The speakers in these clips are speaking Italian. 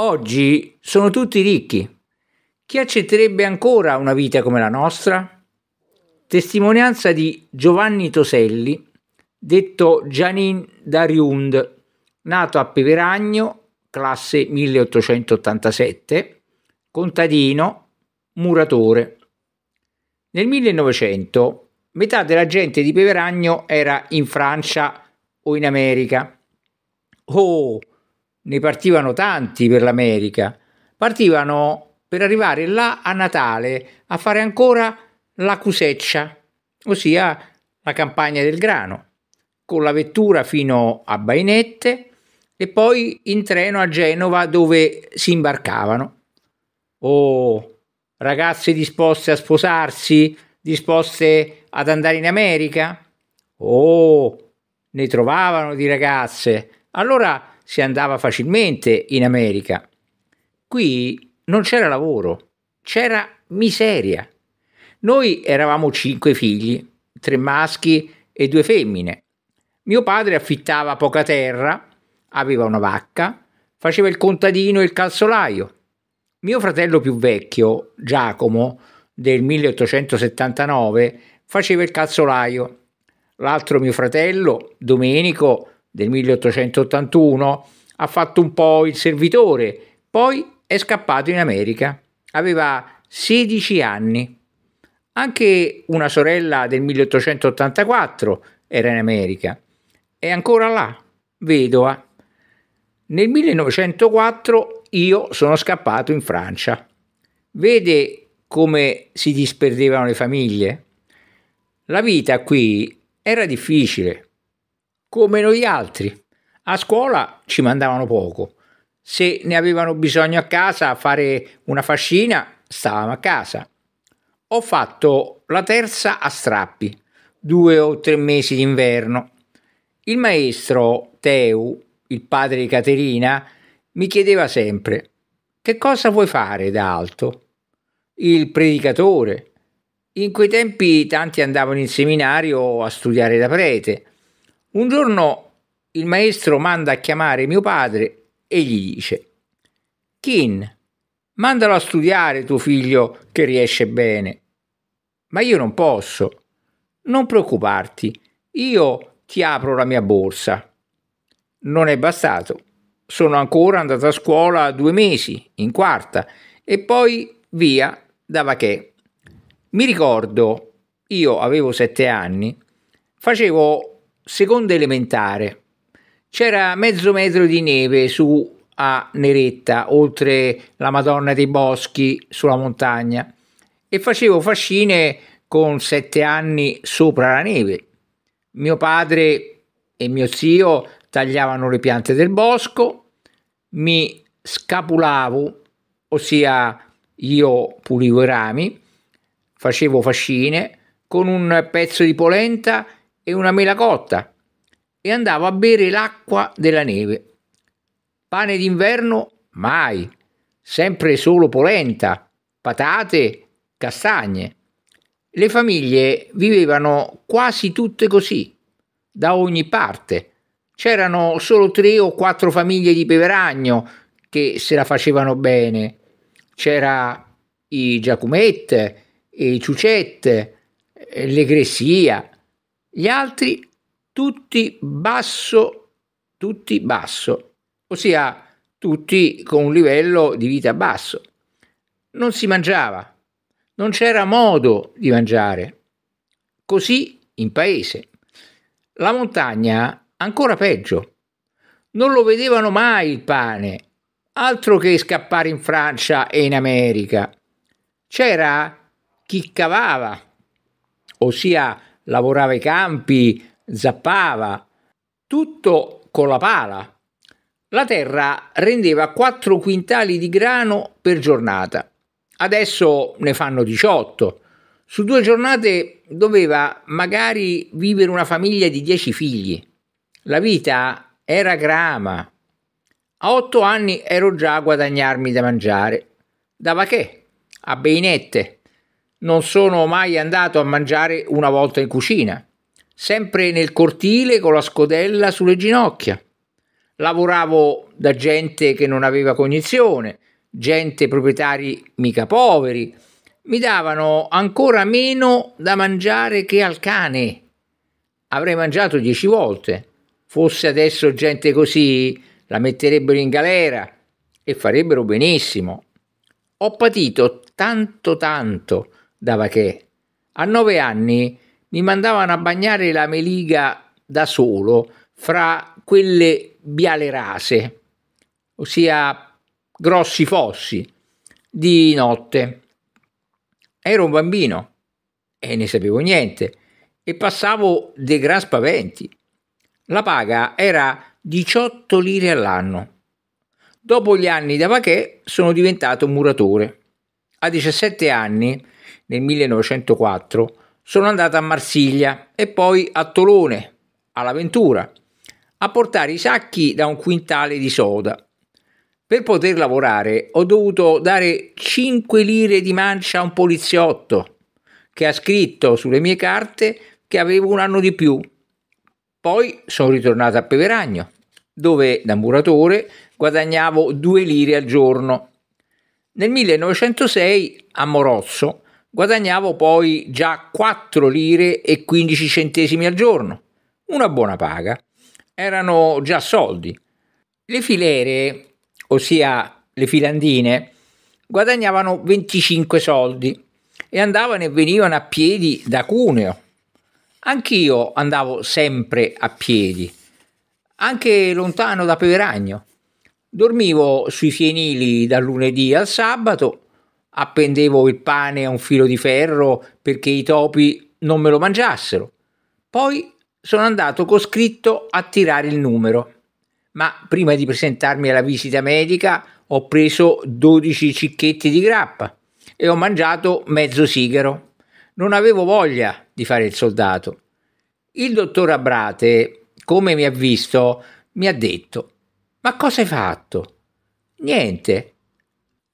Oggi sono tutti ricchi. Chi accetterebbe ancora una vita come la nostra? Testimonianza di Giovanni Toselli, detto Gianin Dariund, nato a Peveragno, classe 1887, contadino, muratore. Nel 1900 metà della gente di Peveragno era in Francia o in America. Oh, ne partivano tanti per l'America, partivano per arrivare là a Natale a fare ancora la cuseccia, ossia la campagna del grano, con la vettura fino a Bainette e poi in treno a Genova dove si imbarcavano. Oh, ragazze disposte a sposarsi, disposte ad andare in America? Oh, ne trovavano di ragazze. Allora si andava facilmente in America. Qui non c'era lavoro, c'era miseria. Noi eravamo cinque figli, tre maschi e due femmine. Mio padre affittava poca terra, aveva una vacca, faceva il contadino e il calzolaio. Mio fratello più vecchio, Giacomo, del 1879, faceva il calzolaio. L'altro mio fratello, Domenico, del 1881, ha fatto un po' il servitore, poi è scappato in America. Aveva 16 anni. Anche una sorella del 1884 era in America. È ancora là, vedova. Nel 1904 io sono scappato in Francia. Vede come si disperdevano le famiglie? La vita qui era difficile, come noi altri. A scuola ci mandavano poco. Se ne avevano bisogno a casa a fare una fascina, stavamo a casa. Ho fatto la terza a strappi, due o tre mesi d'inverno. Il maestro Teu, il padre di Caterina, mi chiedeva sempre: Che cosa vuoi fare da alto? Il predicatore. In quei tempi tanti andavano in seminario a studiare da prete un giorno il maestro manda a chiamare mio padre e gli dice Kin, mandalo a studiare tuo figlio che riesce bene. Ma io non posso. Non preoccuparti, io ti apro la mia borsa. Non è bastato. Sono ancora andato a scuola due mesi, in quarta, e poi via da Vachè. Mi ricordo, io avevo sette anni, facevo seconda elementare. C'era mezzo metro di neve su a Neretta, oltre la Madonna dei Boschi, sulla montagna, e facevo fascine con sette anni sopra la neve. Mio padre e mio zio tagliavano le piante del bosco, mi scapulavo, ossia io pulivo i rami, facevo fascine con un pezzo di polenta e una mela cotta e andavo a bere l'acqua della neve. Pane d'inverno mai, sempre solo polenta, patate, castagne. Le famiglie vivevano quasi tutte così, da ogni parte. C'erano solo tre o quattro famiglie di Beveragno che se la facevano bene. C'era i Giacomette, i Ciucette, l'Egressia, gli altri tutti basso, tutti basso, ossia tutti con un livello di vita basso. Non si mangiava, non c'era modo di mangiare. Così in paese. La montagna ancora peggio. Non lo vedevano mai il pane, altro che scappare in Francia e in America. C'era chi cavava, ossia lavorava i campi, zappava, tutto con la pala. La terra rendeva 4 quintali di grano per giornata, adesso ne fanno 18. Su due giornate doveva magari vivere una famiglia di 10 figli. La vita era grama. A otto anni ero già a guadagnarmi da mangiare. Dava che? A beinette non sono mai andato a mangiare una volta in cucina, sempre nel cortile con la scodella sulle ginocchia. Lavoravo da gente che non aveva cognizione, gente proprietari mica poveri, mi davano ancora meno da mangiare che al cane. Avrei mangiato dieci volte. Fosse adesso gente così, la metterebbero in galera e farebbero benissimo. Ho patito tanto tanto da vachè. A nove anni mi mandavano a bagnare la meliga da solo fra quelle biale rase, ossia grossi fossi, di notte. Ero un bambino e ne sapevo niente e passavo dei gran spaventi. La paga era 18 lire all'anno. Dopo gli anni da vachè sono diventato muratore. A 17 anni nel 1904, sono andato a Marsiglia e poi a Tolone, alla Ventura, a portare i sacchi da un quintale di soda. Per poter lavorare ho dovuto dare 5 lire di mancia a un poliziotto che ha scritto sulle mie carte che avevo un anno di più. Poi sono ritornato a Peveragno, dove da muratore guadagnavo 2 lire al giorno. Nel 1906 a Morozzo Guadagnavo poi già 4 lire e 15 centesimi al giorno, una buona paga. Erano già soldi. Le filere, ossia le filandine, guadagnavano 25 soldi e andavano e venivano a piedi da Cuneo. Anch'io andavo sempre a piedi, anche lontano da Peveragno. Dormivo sui fienili dal lunedì al sabato appendevo il pane a un filo di ferro perché i topi non me lo mangiassero. Poi sono andato coscritto a tirare il numero, ma prima di presentarmi alla visita medica ho preso 12 cicchetti di grappa e ho mangiato mezzo sigaro. Non avevo voglia di fare il soldato. Il dottor Abrate, come mi ha visto, mi ha detto: Ma cosa hai fatto? Niente,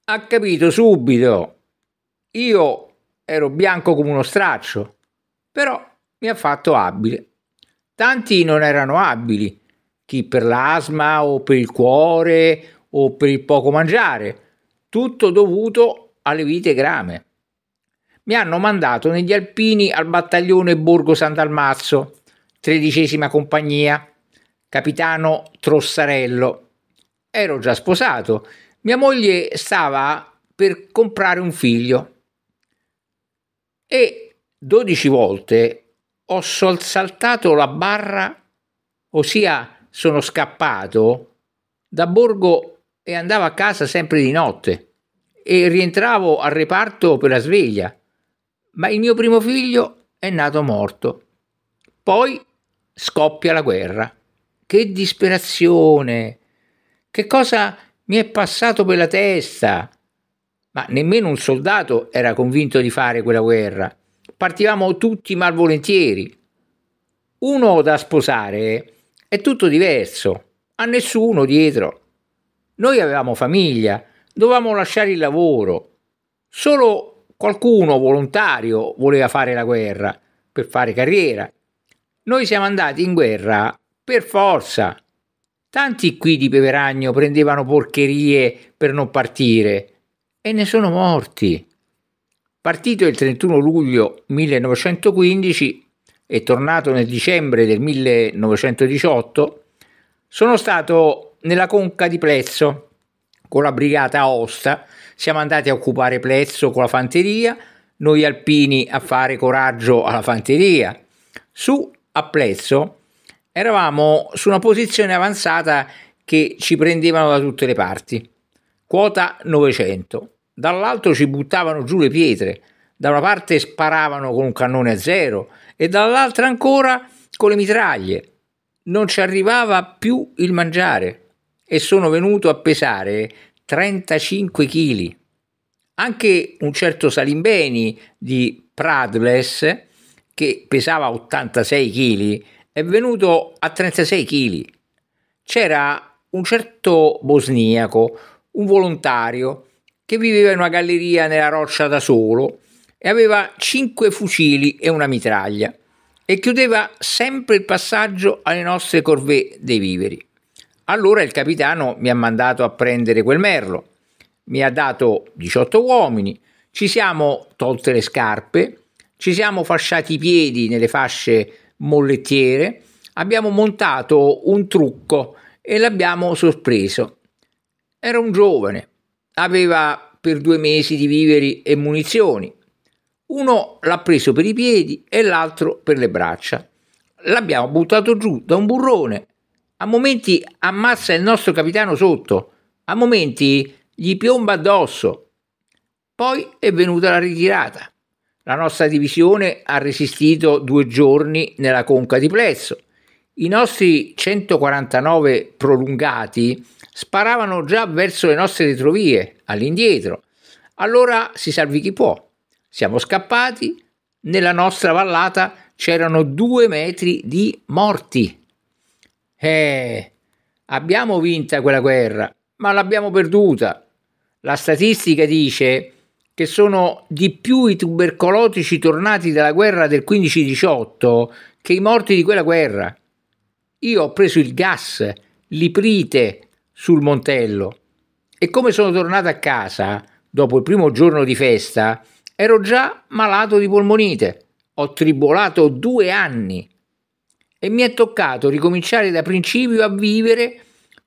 ha capito subito. Io ero bianco come uno straccio, però mi ha fatto abile. Tanti non erano abili, chi per l'asma o per il cuore o per il poco mangiare, tutto dovuto alle vite grame. Mi hanno mandato negli alpini al battaglione Borgo Sant'Almazzo, tredicesima compagnia, capitano Trossarello. Ero già sposato mia moglie stava per comprare un figlio e 12 volte ho saltato la barra, ossia sono scappato da Borgo e andavo a casa sempre di notte e rientravo al reparto per la sveglia, ma il mio primo figlio è nato morto. Poi scoppia la guerra. Che disperazione! Che cosa mi è passato per la testa. Ma nemmeno un soldato era convinto di fare quella guerra. Partivamo tutti malvolentieri. Uno da sposare è tutto diverso, a nessuno dietro. Noi avevamo famiglia, dovevamo lasciare il lavoro. Solo qualcuno volontario voleva fare la guerra per fare carriera. Noi siamo andati in guerra per forza, Tanti qui di Peveragno prendevano porcherie per non partire e ne sono morti. Partito il 31 luglio 1915 e tornato nel dicembre del 1918, sono stato nella conca di Plezzo con la brigata Aosta, siamo andati a occupare Plezzo con la fanteria, noi alpini a fare coraggio alla fanteria. Su a Plezzo eravamo su una posizione avanzata che ci prendevano da tutte le parti. Quota 900. Dall'altro ci buttavano giù le pietre, da una parte sparavano con un cannone a zero e dall'altra ancora con le mitraglie. Non ci arrivava più il mangiare e sono venuto a pesare 35 kg. Anche un certo Salimbeni di Pradles, che pesava 86 kg, è venuto a 36 kg. C'era un certo bosniaco, un volontario, che viveva in una galleria nella roccia da solo e aveva 5 fucili e una mitraglia e chiudeva sempre il passaggio alle nostre corvée dei viveri. Allora il capitano mi ha mandato a prendere quel merlo, mi ha dato 18 uomini, ci siamo tolte le scarpe, ci siamo fasciati i piedi nelle fasce mollettiere, abbiamo montato un trucco e l'abbiamo sorpreso. Era un giovane, aveva per due mesi di viveri e munizioni. Uno l'ha preso per i piedi e l'altro per le braccia. L'abbiamo buttato giù da un burrone. A momenti ammazza il nostro capitano sotto, a momenti gli piomba addosso. Poi è venuta la ritirata. La nostra divisione ha resistito due giorni nella conca di Plezzo. I nostri 149 prolungati sparavano già verso le nostre retrovie, all'indietro. Allora si salvi chi può. Siamo scappati, nella nostra vallata c'erano due metri di morti. Eh, abbiamo vinta quella guerra, ma l'abbiamo perduta. La statistica dice che sono di più i tubercolotici tornati dalla guerra del 15-18 che i morti di quella guerra. Io ho preso il gas, l'iprite sul Montello e come sono tornato a casa dopo il primo giorno di festa ero già malato di polmonite. Ho tribolato due anni e mi è toccato ricominciare da principio a vivere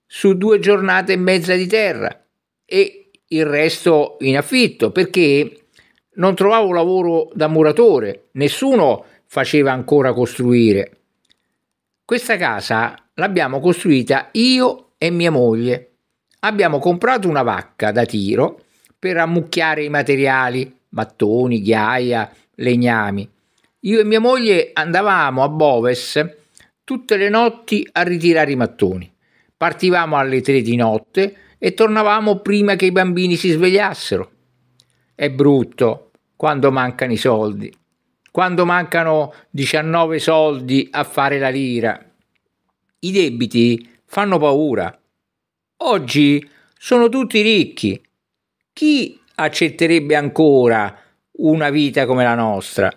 su due giornate e mezza di terra e il resto in affitto perché non trovavo lavoro da muratore, nessuno faceva ancora costruire. Questa casa l'abbiamo costruita io e mia moglie. Abbiamo comprato una vacca da tiro per ammucchiare i materiali, mattoni, ghiaia, legnami. Io e mia moglie andavamo a Boves tutte le notti a ritirare i mattoni. Partivamo alle tre di notte, e tornavamo prima che i bambini si svegliassero. È brutto quando mancano i soldi, quando mancano 19 soldi a fare la lira. I debiti fanno paura. Oggi sono tutti ricchi. Chi accetterebbe ancora una vita come la nostra?